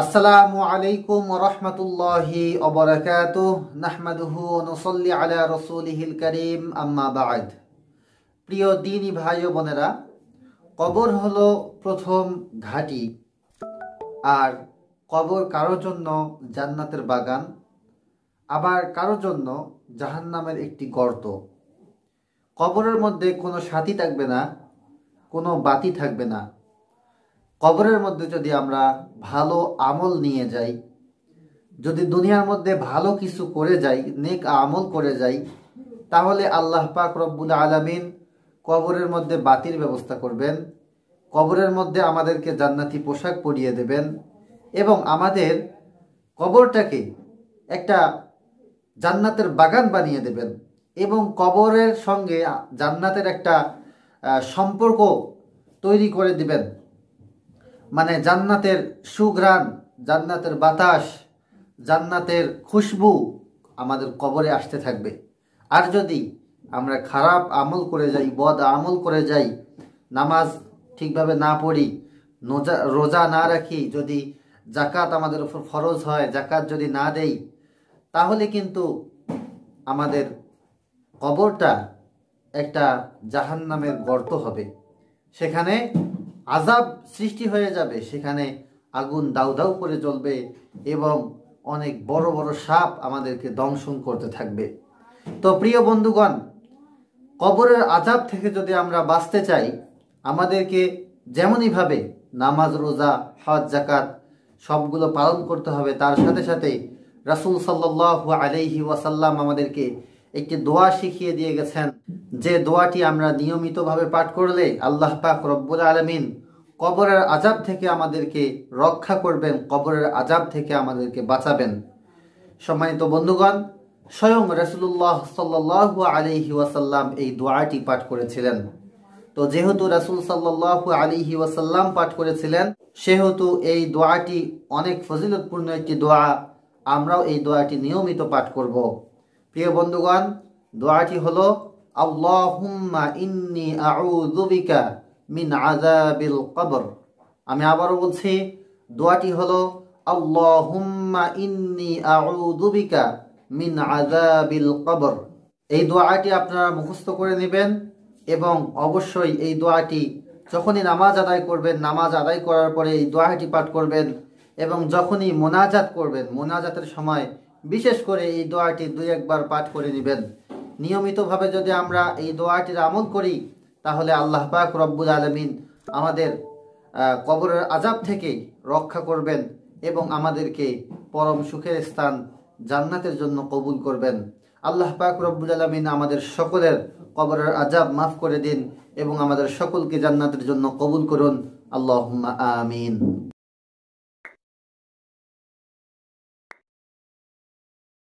আসসালামু আলাইকুম রহমতুল্লাহি অবরাকাত নাহমাদুহু নসল্লি আলা রসুলহিল করিম আম্মা বাদ প্রিয় দিনই ভাই ও বোনেরা কবর হল প্রথম ঘাটি আর কবর কারোর জন্য জান্নাতের বাগান আবার কারোর জন্য জাহান্নামের একটি গর্ত কবরের মধ্যে কোনো সাথী থাকবে না কোনো বাতি থাকবে না কবরের মধ্যে যদি আমরা ভালো আমল নিয়ে যাই যদি দুনিয়ার মধ্যে ভালো কিছু করে যাই নেক আমল করে যাই তাহলে আল্লাহ পাক রব্বুল আলমিন কবরের মধ্যে বাতির ব্যবস্থা করবেন কবরের মধ্যে আমাদেরকে জান্নাতি পোশাক পরিয়ে দেবেন এবং আমাদের কবরটাকে একটা জান্নাতের বাগান বানিয়ে দেবেন এবং কবরের সঙ্গে জান্নাতের একটা সম্পর্ক তৈরি করে দিবেন মানে জান্নাতের সুগ্রাণ জান্নাতের বাতাস জান্নাতের খুশবু আমাদের কবরে আসতে থাকবে আর যদি আমরা খারাপ আমল করে যাই বদ আমল করে যাই নামাজ ঠিকভাবে না পড়ি রোজা না রাখি যদি জাকাত আমাদের উপর ফরজ হয় জাকাত যদি না দেই তাহলে কিন্তু আমাদের কবরটা একটা জাহান্নামের গর্ত হবে সেখানে আজাব সৃষ্টি হয়ে যাবে সেখানে আগুন দাউ দাউ করে জ্বলবে এবং অনেক বড় বড় সাপ আমাদেরকে দংশন করতে থাকবে তো প্রিয় বন্ধুগণ কবরের আজাব থেকে যদি আমরা বাঁচতে চাই আমাদেরকে যেমনইভাবে নামাজ রোজা হজ জাকাত সবগুলো পালন করতে হবে তার সাথে সাথে রাসুল সাল্লাহ আলহি ওয়াসাল্লাম আমাদেরকে একটি দোয়া শিখিয়ে দিয়ে গেছেন যে দোয়াটি আমরা নিয়মিতভাবে পাঠ করলে আল্লাহ পাক রব্বুল আলমিন কবরের আজাব থেকে আমাদেরকে রক্ষা করবেন কবরের আজাব থেকে আমাদেরকে বাঁচাবেন সম্মানিত বন্ধুগণ স্বয়ং রসুল্লাহ সাল্লাহ আলিহি ওয়াসাল্লাম এই দোয়াটি পাঠ করেছিলেন তো যেহেতু রাসুল সাল্লাহ আলিহি ওয়াসাল্লাম পাঠ করেছিলেন সেহেতু এই দোয়াটি অনেক ফজিলতপূর্ণ একটি দোয়া আমরাও এই দোয়াটি নিয়মিত পাঠ করব প্রিয় বন্ধুগণ দোয়াটি হল ইন্নি মিন আযাবিল কবর আমি আবারও বলছি দোয়াটি হলো ইন্নি মিন আযাবিল কবর এই দোয়াটি আপনারা মুখস্থ করে নেবেন এবং অবশ্যই এই দোয়াটি যখনই নামাজ আদায় করবেন নামাজ আদায় করার পরে এই দোয়াটি পাঠ করবেন এবং যখনই মোনাজাত করবেন মোনাজাতের সময় বিশেষ করে এই দোয়াটি দুই একবার পাঠ করে নেবেন নিয়মিতভাবে যদি আমরা এই দোয়াটির আমল করি তাহলে আল্লাহ পাক রব্বুল আলমিন আমাদের কবরের আজাব থেকে রক্ষা করবেন এবং আমাদেরকে পরম সুখের স্থান জান্নাতের জন্য কবুল করবেন আল্লাহ পাক রব্বুল আলমিন আমাদের সকলের কবরের আজাব মাফ করে দিন এবং আমাদের সকলকে জান্নাতের জন্য কবুল করুন আল্লাহ আমিন